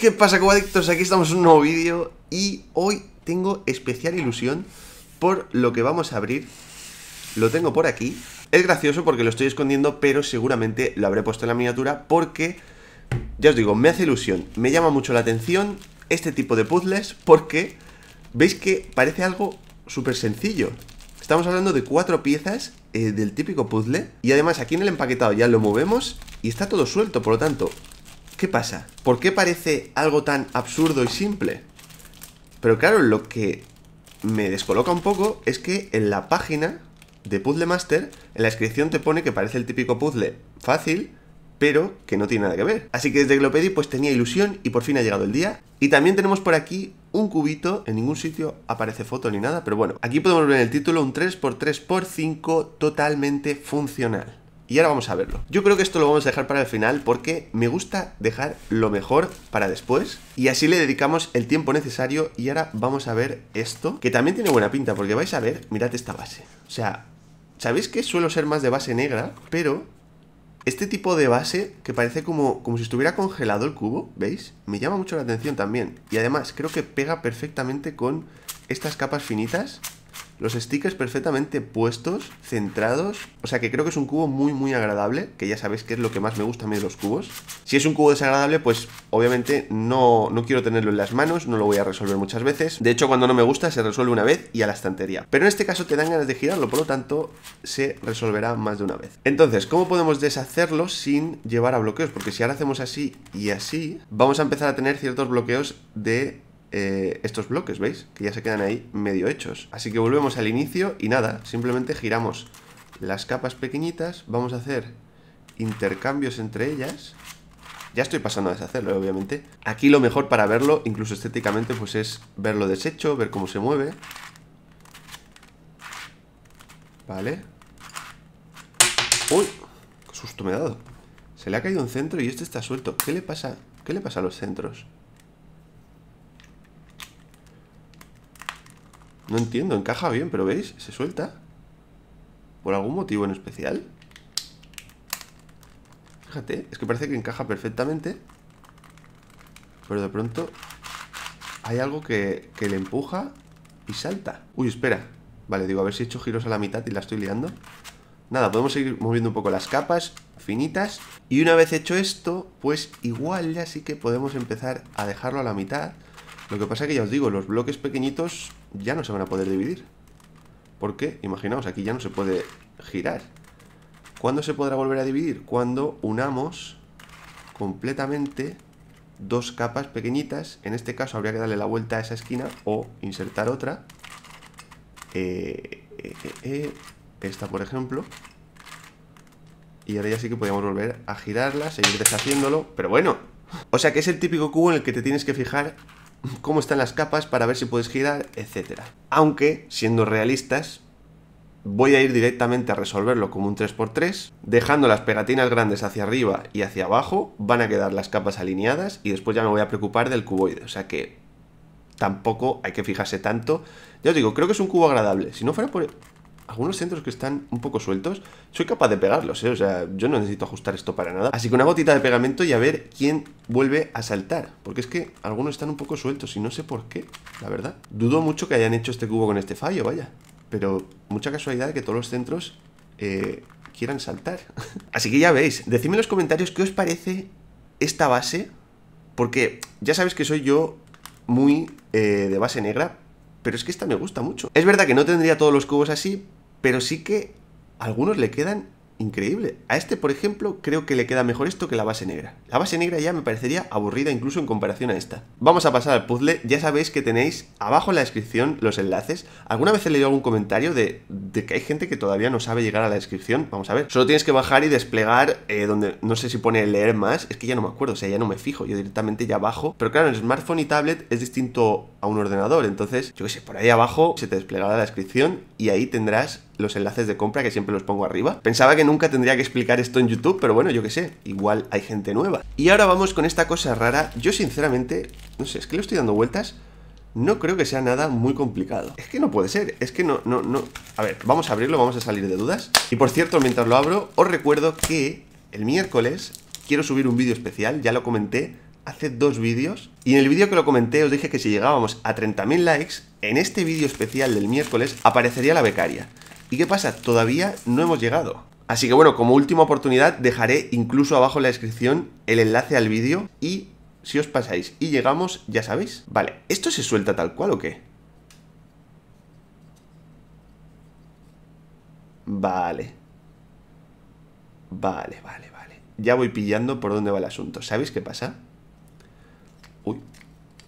¿Qué pasa, coadictos? Aquí estamos en un nuevo vídeo y hoy tengo especial ilusión por lo que vamos a abrir. Lo tengo por aquí. Es gracioso porque lo estoy escondiendo, pero seguramente lo habré puesto en la miniatura porque, ya os digo, me hace ilusión. Me llama mucho la atención este tipo de puzzles porque veis que parece algo súper sencillo. Estamos hablando de cuatro piezas eh, del típico puzzle y además aquí en el empaquetado ya lo movemos y está todo suelto, por lo tanto ¿Qué pasa? ¿Por qué parece algo tan absurdo y simple? Pero claro, lo que me descoloca un poco es que en la página de Puzzle Master, en la descripción te pone que parece el típico puzzle fácil, pero que no tiene nada que ver. Así que desde que pues tenía ilusión y por fin ha llegado el día. Y también tenemos por aquí un cubito, en ningún sitio aparece foto ni nada, pero bueno, aquí podemos ver en el título un 3x3x5 totalmente funcional. Y ahora vamos a verlo. Yo creo que esto lo vamos a dejar para el final porque me gusta dejar lo mejor para después. Y así le dedicamos el tiempo necesario. Y ahora vamos a ver esto, que también tiene buena pinta porque vais a ver, mirad esta base. O sea, sabéis que suelo ser más de base negra, pero este tipo de base que parece como, como si estuviera congelado el cubo, ¿veis? Me llama mucho la atención también. Y además creo que pega perfectamente con estas capas finitas los stickers perfectamente puestos, centrados. O sea que creo que es un cubo muy, muy agradable, que ya sabéis que es lo que más me gusta a mí de los cubos. Si es un cubo desagradable, pues obviamente no, no quiero tenerlo en las manos, no lo voy a resolver muchas veces. De hecho, cuando no me gusta, se resuelve una vez y a la estantería. Pero en este caso te dan ganas de girarlo, por lo tanto, se resolverá más de una vez. Entonces, ¿cómo podemos deshacerlo sin llevar a bloqueos? Porque si ahora hacemos así y así, vamos a empezar a tener ciertos bloqueos de eh, estos bloques, ¿veis? Que ya se quedan ahí medio hechos. Así que volvemos al inicio y nada, simplemente giramos las capas pequeñitas, vamos a hacer intercambios entre ellas. Ya estoy pasando a deshacerlo, obviamente. Aquí lo mejor para verlo, incluso estéticamente, pues es verlo deshecho, ver cómo se mueve. Vale. ¡Uy! ¡Qué susto me ha dado! Se le ha caído un centro y este está suelto. ¿Qué le pasa? ¿Qué le pasa a los centros? No entiendo, encaja bien, pero ¿veis? Se suelta. ¿Por algún motivo en especial? Fíjate, es que parece que encaja perfectamente. Pero de pronto hay algo que, le empuja y salta. Uy, espera. Vale, digo, a ver si he hecho giros a la mitad y la estoy liando. Nada, podemos seguir moviendo un poco las capas finitas. Y una vez hecho esto, pues igual ya sí que podemos empezar a dejarlo a la mitad lo que pasa es que ya os digo, los bloques pequeñitos ya no se van a poder dividir. Porque, imaginaos, aquí ya no se puede girar. ¿Cuándo se podrá volver a dividir? Cuando unamos completamente dos capas pequeñitas. En este caso habría que darle la vuelta a esa esquina o insertar otra. Eh, eh, eh, eh esta, por ejemplo. Y ahora ya sí que podríamos volver a girarla, seguir deshaciéndolo. Pero bueno. O sea que es el típico cubo en el que te tienes que fijar cómo están las capas para ver si puedes girar, etc. Aunque, siendo realistas, voy a ir directamente a resolverlo como un 3x3, dejando las pegatinas grandes hacia arriba y hacia abajo, van a quedar las capas alineadas y después ya me voy a preocupar del cuboide, o sea que tampoco hay que fijarse tanto. Ya os digo, creo que es un cubo agradable, si no fuera por algunos centros que están un poco sueltos, soy capaz de pegarlos, ¿eh? O sea, yo no necesito ajustar esto para nada. Así que una gotita de pegamento y a ver quién vuelve a saltar. Porque es que algunos están un poco sueltos y no sé por qué, la verdad. Dudo mucho que hayan hecho este cubo con este fallo, vaya. Pero mucha casualidad de que todos los centros eh, quieran saltar. Así que ya veis, decidme en los comentarios qué os parece esta base. Porque ya sabéis que soy yo muy eh, de base negra, pero es que esta me gusta mucho. Es verdad que no tendría todos los cubos así, pero sí que algunos le quedan increíbles A este, por ejemplo, creo que le queda mejor esto que la base negra. La base negra ya me parecería aburrida incluso en comparación a esta. Vamos a pasar al puzzle. Ya sabéis que tenéis abajo en la descripción los enlaces. Alguna vez he leído algún comentario de, que hay gente que todavía no sabe llegar a la descripción. Vamos a ver. Solo tienes que bajar y desplegar eh, donde no sé si pone leer más. Es que ya no me acuerdo, o sea, ya no me fijo. Yo directamente ya bajo. Pero claro, el smartphone y tablet es distinto a un ordenador. Entonces, yo qué sé, por ahí abajo se te desplegará la descripción y ahí tendrás los enlaces de compra que siempre los pongo arriba. Pensaba que nunca tendría que explicar esto en YouTube, pero bueno, yo qué sé, igual hay gente nueva. Y ahora vamos con esta cosa rara. Yo sinceramente, no sé, es que le estoy dando vueltas. No creo que sea nada muy complicado. Es que no puede ser, es que no, no, no... A ver, vamos a abrirlo, vamos a salir de dudas. Y por cierto, mientras lo abro, os recuerdo que el miércoles quiero subir un vídeo especial, ya lo comenté hace dos vídeos. Y en el vídeo que lo comenté os dije que si llegábamos a 30.000 likes, en este vídeo especial del miércoles aparecería la becaria. ¿Y qué pasa? Todavía no hemos llegado. Así que bueno, como última oportunidad dejaré incluso abajo en la descripción el enlace al vídeo y si os pasáis y llegamos, ya sabéis. Vale, ¿esto se suelta tal cual o qué? Vale. Vale, vale, vale. Ya voy pillando por dónde va el asunto. ¿Sabéis qué pasa? Uy,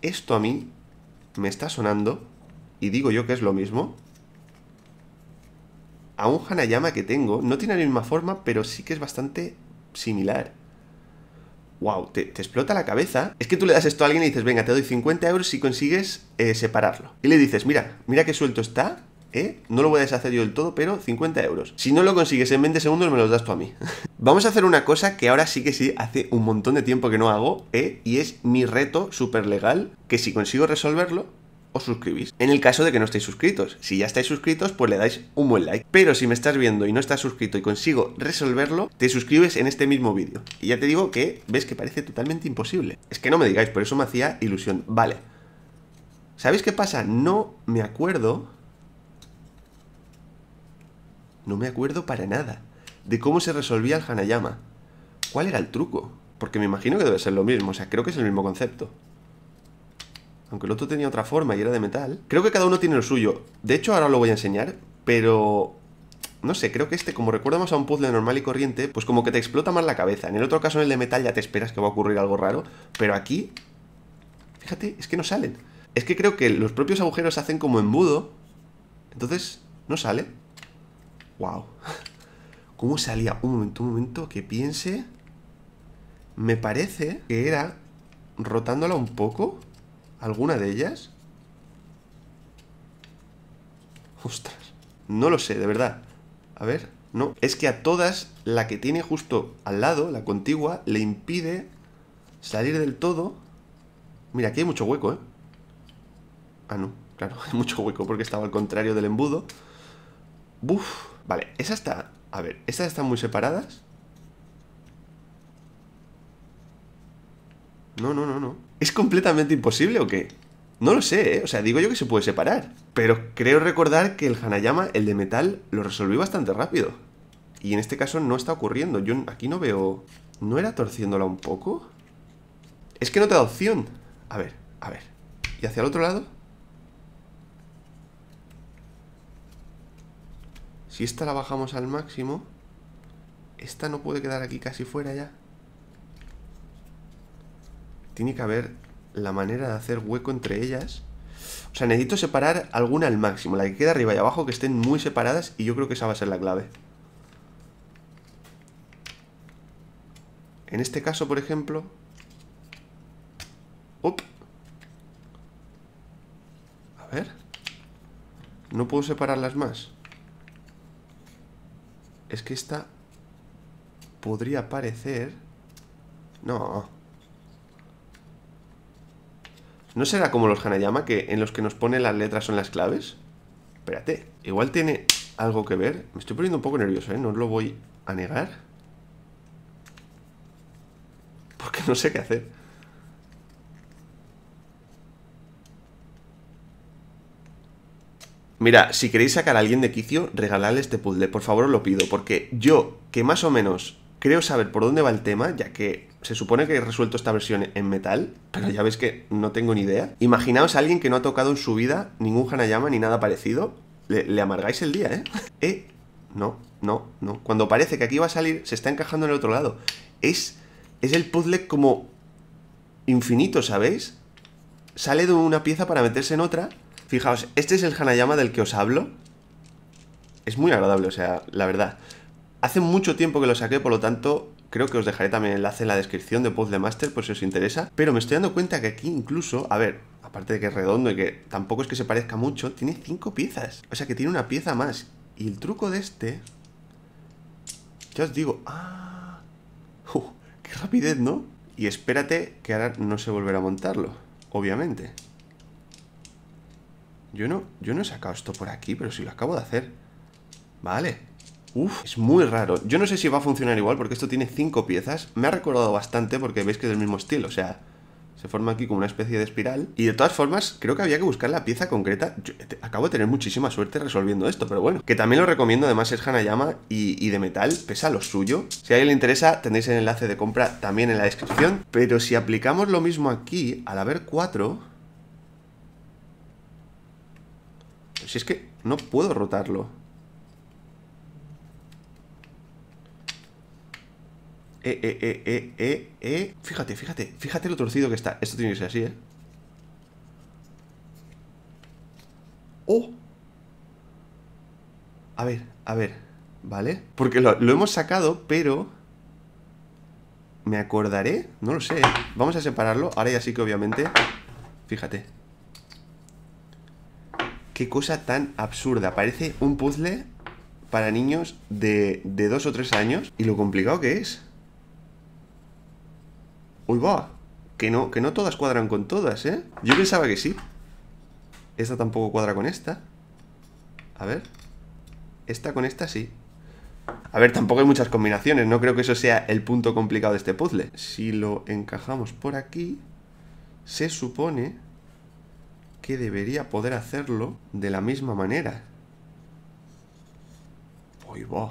esto a mí me está sonando y digo yo que es lo mismo a un Hanayama que tengo. No tiene la misma forma, pero sí que es bastante similar. ¡Wow! Te, explota la cabeza. Es que tú le das esto a alguien y dices, venga, te doy 50 euros si consigues eh, separarlo. Y le dices, mira, mira qué suelto está. ¿Eh? No lo voy a deshacer yo del todo, pero 50 euros. Si no lo consigues en 20 segundos, me los das tú a mí. Vamos a hacer una cosa que ahora sí que sí, hace un montón de tiempo que no hago, ¿eh? Y es mi reto súper legal, que si consigo resolverlo, os suscribís. En el caso de que no estéis suscritos, si ya estáis suscritos, pues le dais un buen like. Pero si me estás viendo y no estás suscrito y consigo resolverlo, te suscribes en este mismo vídeo. Y ya te digo que ves que parece totalmente imposible. Es que no me digáis, por eso me hacía ilusión. Vale. ¿Sabéis qué pasa? No me acuerdo... No me acuerdo para nada de cómo se resolvía el Hanayama. ¿Cuál era el truco? Porque me imagino que debe ser lo mismo, o sea, creo que es el mismo concepto aunque el otro tenía otra forma y era de metal. Creo que cada uno tiene lo suyo. De hecho, ahora lo voy a enseñar, pero no sé, creo que este, como recuerda más a un puzzle normal y corriente, pues como que te explota más la cabeza. En el otro caso, en el de metal, ya te esperas que va a ocurrir algo raro, pero aquí, fíjate, es que no salen. Es que creo que los propios agujeros se hacen como embudo, entonces no sale. ¡Wow! ¿Cómo salía? Un momento, un momento, que piense. Me parece que era rotándola un poco. ¿Alguna de ellas? Ostras, no lo sé, de verdad. A ver, no. Es que a todas, la que tiene justo al lado, la contigua, le impide salir del todo. Mira, aquí hay mucho hueco, ¿eh? Ah, no, claro, hay mucho hueco porque estaba al contrario del embudo. Buf, vale, esa está... A ver, estas están muy separadas. No, no, no, no. ¿Es completamente imposible o qué? No lo sé, ¿eh? o sea, digo yo que se puede separar. Pero creo recordar que el Hanayama, el de metal, lo resolví bastante rápido. Y en este caso no está ocurriendo. Yo aquí no veo... ¿No era torciéndola un poco? Es que no te da opción. A ver, a ver. ¿Y hacia el otro lado? Si esta la bajamos al máximo... Esta no puede quedar aquí casi fuera ya. Tiene que haber la manera de hacer hueco entre ellas. O sea, necesito separar alguna al máximo. La que queda arriba y abajo que estén muy separadas y yo creo que esa va a ser la clave. En este caso, por ejemplo... ¡Up! A ver... No puedo separarlas más. Es que esta podría parecer... No, ¿No será como los Hanayama que en los que nos pone las letras son las claves? Espérate, igual tiene algo que ver. Me estoy poniendo un poco nervioso, ¿eh? No os lo voy a negar. Porque no sé qué hacer. Mira, si queréis sacar a alguien de quicio, regaladle este puzzle, por favor os lo pido, porque yo, que más o menos creo saber por dónde va el tema, ya que se supone que he resuelto esta versión en metal, pero ya veis que no tengo ni idea. Imaginaos a alguien que no ha tocado en su vida ningún Hanayama ni nada parecido. Le, amargáis el día, ¿eh? ¿eh? No, no, no. Cuando parece que aquí va a salir, se está encajando en el otro lado. Es, es el puzzle como infinito, ¿sabéis? Sale de una pieza para meterse en otra. Fijaos, este es el Hanayama del que os hablo. Es muy agradable, o sea, la verdad. Hace mucho tiempo que lo saqué, por lo tanto, creo que os dejaré también el enlace en la descripción de Puzzle Master, por si os interesa. Pero me estoy dando cuenta que aquí incluso, a ver, aparte de que es redondo y que tampoco es que se parezca mucho, tiene cinco piezas. O sea que tiene una pieza más. Y el truco de este... Ya os digo... ¡Ah! ¡Qué rapidez, ¿no? Y espérate que ahora no se volverá a montarlo, obviamente. Yo no, yo no he sacado esto por aquí, pero si lo acabo de hacer. Vale, Uf, es muy raro. Yo no sé si va a funcionar igual porque esto tiene cinco piezas. Me ha recordado bastante porque veis que es del mismo estilo, o sea, se forma aquí como una especie de espiral. Y de todas formas, creo que había que buscar la pieza concreta. Eh, acabo de tener muchísima suerte resolviendo esto, pero bueno. Que también lo recomiendo, además es Hanayama y, y de metal, pesa lo suyo. Si a alguien le interesa, tendréis el enlace de compra también en la descripción. Pero si aplicamos lo mismo aquí, al haber 4... Si es que no puedo rotarlo. Eh, eh, eh, eh, eh, eh. Fíjate, fíjate, fíjate lo torcido que está. Esto tiene que ser así, ¿eh? ¡Oh! A ver, a ver, ¿vale? Porque lo, hemos sacado, pero... ¿Me acordaré? No lo sé. ¿eh? Vamos a separarlo. Ahora ya sí que obviamente... Fíjate. Qué cosa tan absurda. Parece un puzzle para niños de, de dos o tres años. Y lo complicado que es. Uy, va. Que no, que no todas cuadran con todas, ¿eh? Yo pensaba que sí. Esta tampoco cuadra con esta. A ver. Esta con esta sí. A ver, tampoco hay muchas combinaciones. No creo que eso sea el punto complicado de este puzzle. Si lo encajamos por aquí, se supone que debería poder hacerlo de la misma manera. ¡Uy, va!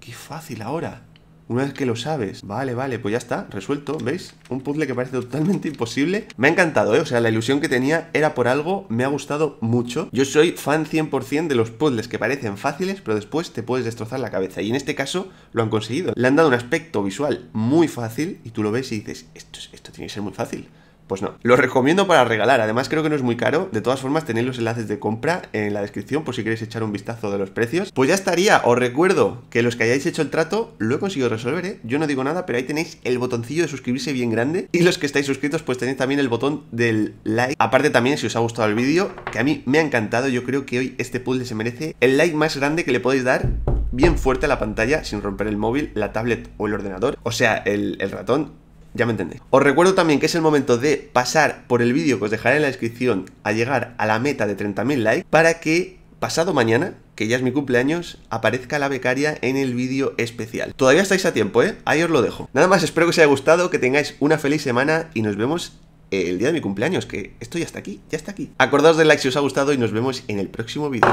¡Qué fácil ahora! Una vez que lo sabes, vale, vale, pues ya está, resuelto, ¿veis? Un puzzle que parece totalmente imposible. Me ha encantado, ¿eh? O sea, la ilusión que tenía era por algo, me ha gustado mucho. Yo soy fan 100% de los puzzles que parecen fáciles, pero después te puedes destrozar la cabeza. Y en este caso lo han conseguido. Le han dado un aspecto visual muy fácil y tú lo ves y dices, esto, esto tiene que ser muy fácil. Pues no, lo recomiendo para regalar, además creo que no es muy caro, de todas formas tenéis los enlaces de compra en la descripción por si queréis echar un vistazo de los precios. Pues ya estaría, os recuerdo que los que hayáis hecho el trato lo he conseguido resolver, ¿eh? yo no digo nada, pero ahí tenéis el botoncillo de suscribirse bien grande y los que estáis suscritos pues tenéis también el botón del like. Aparte también si os ha gustado el vídeo, que a mí me ha encantado, yo creo que hoy este puzzle se merece el like más grande que le podéis dar bien fuerte a la pantalla sin romper el móvil, la tablet o el ordenador, o sea, el, el ratón ya me entendéis. Os recuerdo también que es el momento de pasar por el vídeo que os dejaré en la descripción a llegar a la meta de 30.000 likes para que pasado mañana, que ya es mi cumpleaños, aparezca la becaria en el vídeo especial. Todavía estáis a tiempo, ¿eh? Ahí os lo dejo. Nada más, espero que os haya gustado, que tengáis una feliz semana y nos vemos el día de mi cumpleaños, que esto ya está aquí, ya está aquí. Acordaos del like si os ha gustado y nos vemos en el próximo vídeo.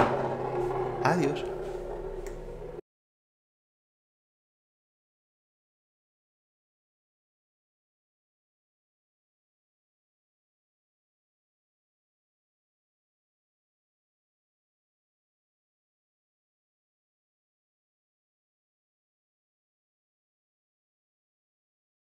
Adiós.